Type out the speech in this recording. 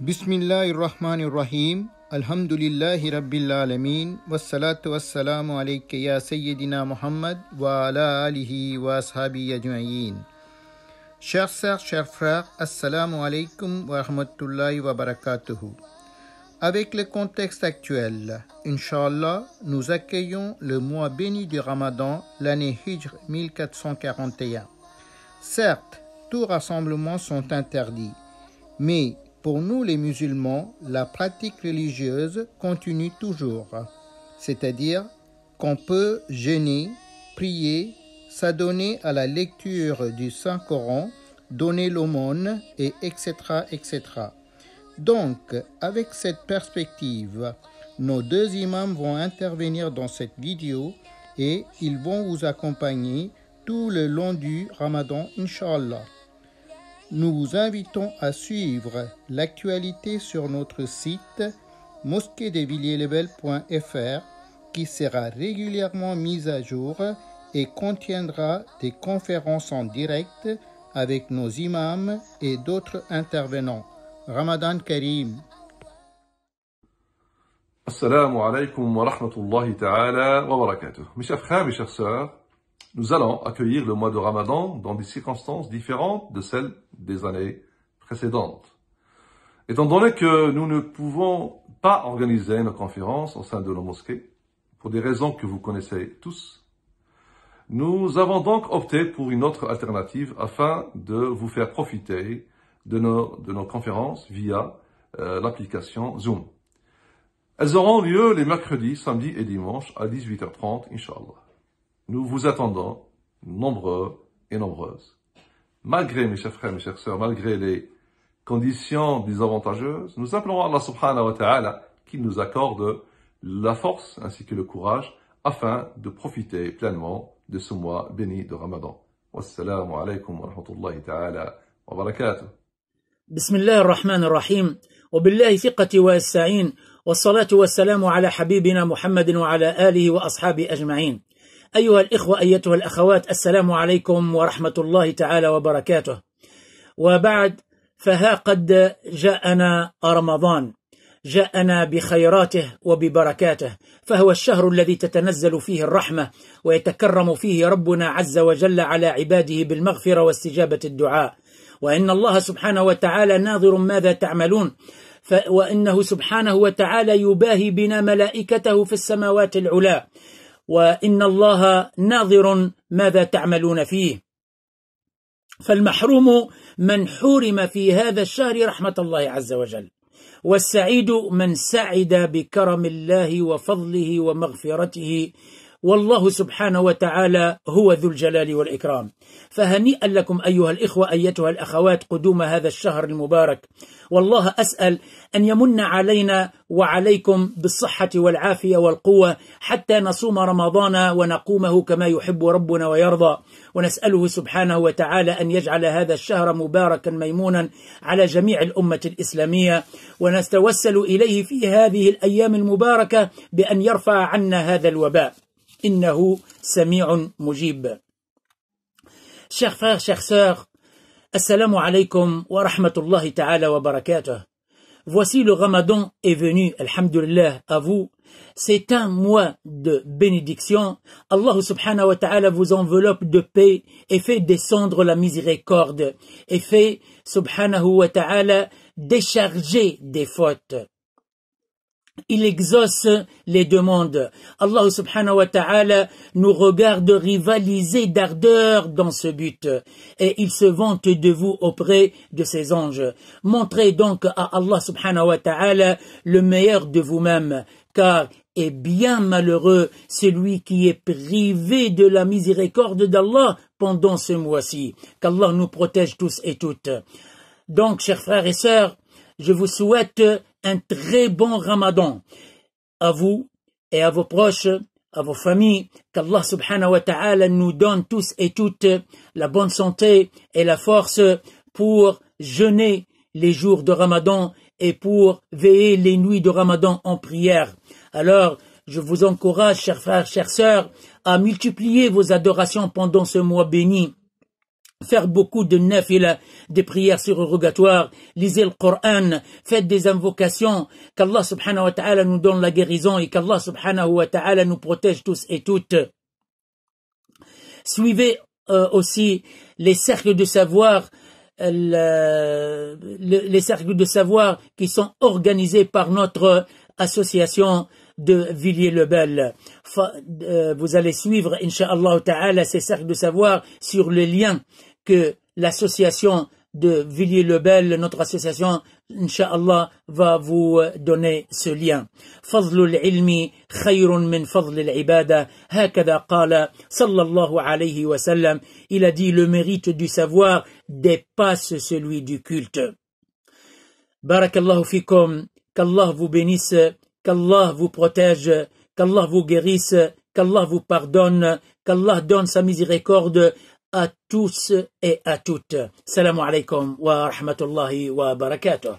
Rahim. Alhamdulillahi Rabbil Alamin. Wassalatu wassalamu alayka ya Sayyidina Muhammad wa ala alihi wa ashabi ajma'in. Chers sœurs, chers frères, Assalamu alaikum wa rahmatullahi wa barakatuhu. Avec le contexte actuel, Inch'Allah, nous accueillons le mois béni du Ramadan, l'année Hijr 1441. Certes, tous rassemblements sont interdits, mais pour nous les musulmans, la pratique religieuse continue toujours, c'est-à-dire qu'on peut jeûner, prier, s'adonner à la lecture du Saint-Coran, donner l'aumône, etc., etc. Donc, avec cette perspective, nos deux imams vont intervenir dans cette vidéo et ils vont vous accompagner tout le long du Ramadan, Inshallah. Nous vous invitons à suivre l'actualité sur notre site mosquedevillierslebel.fr, qui sera régulièrement mise à jour et contiendra des conférences en direct avec nos imams et d'autres intervenants. Ramadan Karim. Assalamu alaikum wa rahmatullahi ta'ala wa barakatuh. Mes chers chers nous allons accueillir le mois de Ramadan dans des circonstances différentes de celles des années précédentes. Étant donné que nous ne pouvons pas organiser nos conférences au sein de nos mosquées, pour des raisons que vous connaissez tous, nous avons donc opté pour une autre alternative afin de vous faire profiter de nos, conférences via euh, l'application Zoom. Elles auront lieu les mercredis, samedis et dimanches à 18h30, Inch'Allah. Nous vous attendons, nombreux et nombreuses. Malgré, mes chers frères, mes chères sœurs, malgré les conditions désavantageuses, nous appelons Allah subhanahu wa ta'ala qu'il nous accorde la force ainsi que le courage afin de profiter pleinement de ce mois béni de Ramadan. Wassalamu alaikum wa rahmatullahi ta'ala wa barakatuh. بسم الله الرحمن Wa salatu wa salamu ala habibina Muhammadin wa ala alihi wa ashabi ajma'in. أيها الإخوة أيتها الأخوات السلام عليكم ورحمة الله تعالى وبركاته وبعد فها قد جاءنا رمضان جاءنا بخيراته وببركاته فهو الشهر الذي تتنزل فيه الرحمه ويتكرم فيه ربنا عز وجل على عباده بالمغفره واستجابه الدعاء وان الله سبحانه وتعالى ناظر ماذا تعملون وانه سبحانه وتعالى يباهي بنا ملائكته في السماوات العلى وإن الله ناظر ماذا تعملون فيه فالمحروم من حورم في هذا الشهر رحمة الله عز وجل والسعيد من سعد بكرم الله وفضله ومغفرته والله سبحانه وتعالى هو ذو الجلال والإكرام فهنيئا لكم أيها الإخوة أيتها الأخوات قدوم هذا الشهر المبارك والله أسأل أن يمن علينا وعليكم بالصحة والعافية والقوة حتى نصوم رمضان ونقومه كما يحب ربنا ويرضى ونسأله سبحانه وتعالى أن يجعل هذا الشهر مباركا ميمونا على جميع الأمة الإسلامية ونتوسل إليه في هذه الأيام المباركة بأن يرفع عنا هذا الوباء Innahu Sami'un Mujib. Chers frères, sœurs, Assalamu alaikum wa rahmatullahi ta'ala wa barakatuh. Voici le ramadan est venu, alhamdulillah, à vous. C'est un mois de bénédiction. Allah subhanahu wa ta'ala vous enveloppe de paix et fait descendre la miséricorde et fait, subhanahu wa ta'ala, décharger des fautes il exauce les demandes. Allah subhanahu wa ta'ala nous regarde rivaliser d'ardeur dans ce but et il se vante de vous auprès de ses anges. Montrez donc à Allah subhanahu wa ta'ala le meilleur de vous-même car est bien malheureux celui qui est privé de la miséricorde d'Allah pendant ce mois-ci. Qu'Allah nous protège tous et toutes. Donc, chers frères et sœurs, je vous souhaite un très bon ramadan à vous et à vos proches, à vos familles. Qu'Allah subhanahu wa ta'ala nous donne tous et toutes la bonne santé et la force pour jeûner les jours de ramadan et pour veiller les nuits de ramadan en prière. Alors, je vous encourage, chers frères, chers sœurs, à multiplier vos adorations pendant ce mois béni faire beaucoup de nafila, des prières surrogatoires, lisez le Coran, faites des invocations, qu'Allah subhanahu wa ta'ala nous donne la guérison et qu'Allah subhanahu wa ta'ala nous protège tous et toutes. Suivez euh, aussi les cercles de savoir, euh, les cercles de savoir qui sont organisés par notre association de Villiers-le-Bel. Euh, vous allez suivre, Inch'Allah Ta'ala, ces cercles de savoir sur le lien que l'association de Villiers-le-Bel, notre association, Inch'Allah, va vous euh, donner ce lien. هكذا قال صلى الله عليه وسلم Il a dit le mérite du savoir dépasse celui du culte. Barakallahu الله qu'Allah vous bénisse qu'Allah vous protège qu'Allah vous guérisse qu'Allah vous pardonne qu'Allah donne sa miséricorde à tous et à toutes. Salam alaikum wa rahmatullahi wa barakatuh.